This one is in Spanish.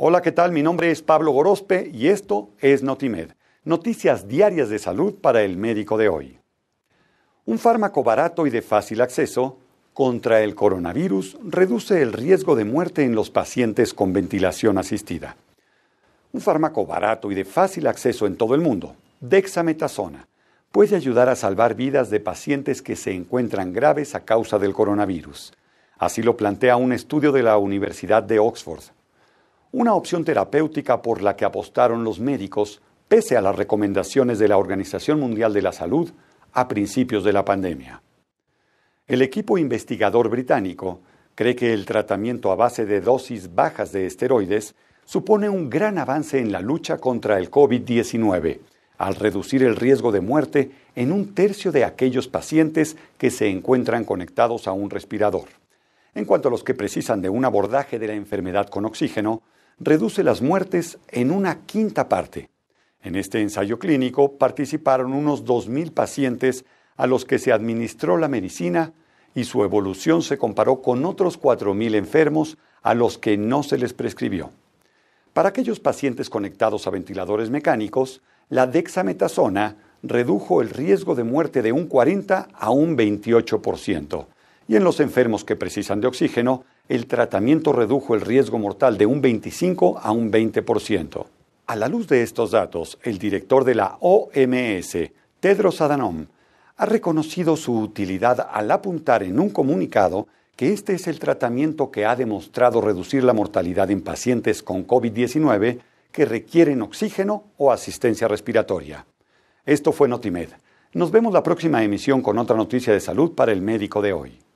Hola, ¿qué tal? Mi nombre es Pablo Gorospe y esto es Notimed, noticias diarias de salud para el médico de hoy. Un fármaco barato y de fácil acceso contra el coronavirus reduce el riesgo de muerte en los pacientes con ventilación asistida. Un fármaco barato y de fácil acceso en todo el mundo, dexametasona, puede ayudar a salvar vidas de pacientes que se encuentran graves a causa del coronavirus. Así lo plantea un estudio de la Universidad de Oxford una opción terapéutica por la que apostaron los médicos pese a las recomendaciones de la Organización Mundial de la Salud a principios de la pandemia. El equipo investigador británico cree que el tratamiento a base de dosis bajas de esteroides supone un gran avance en la lucha contra el COVID-19, al reducir el riesgo de muerte en un tercio de aquellos pacientes que se encuentran conectados a un respirador. En cuanto a los que precisan de un abordaje de la enfermedad con oxígeno, reduce las muertes en una quinta parte. En este ensayo clínico participaron unos 2.000 pacientes a los que se administró la medicina y su evolución se comparó con otros 4.000 enfermos a los que no se les prescribió. Para aquellos pacientes conectados a ventiladores mecánicos, la dexametasona redujo el riesgo de muerte de un 40 a un 28%. Y en los enfermos que precisan de oxígeno, el tratamiento redujo el riesgo mortal de un 25 a un 20%. A la luz de estos datos, el director de la OMS, Tedros Adhanom, ha reconocido su utilidad al apuntar en un comunicado que este es el tratamiento que ha demostrado reducir la mortalidad en pacientes con COVID-19 que requieren oxígeno o asistencia respiratoria. Esto fue Notimed. Nos vemos la próxima emisión con otra noticia de salud para el médico de hoy.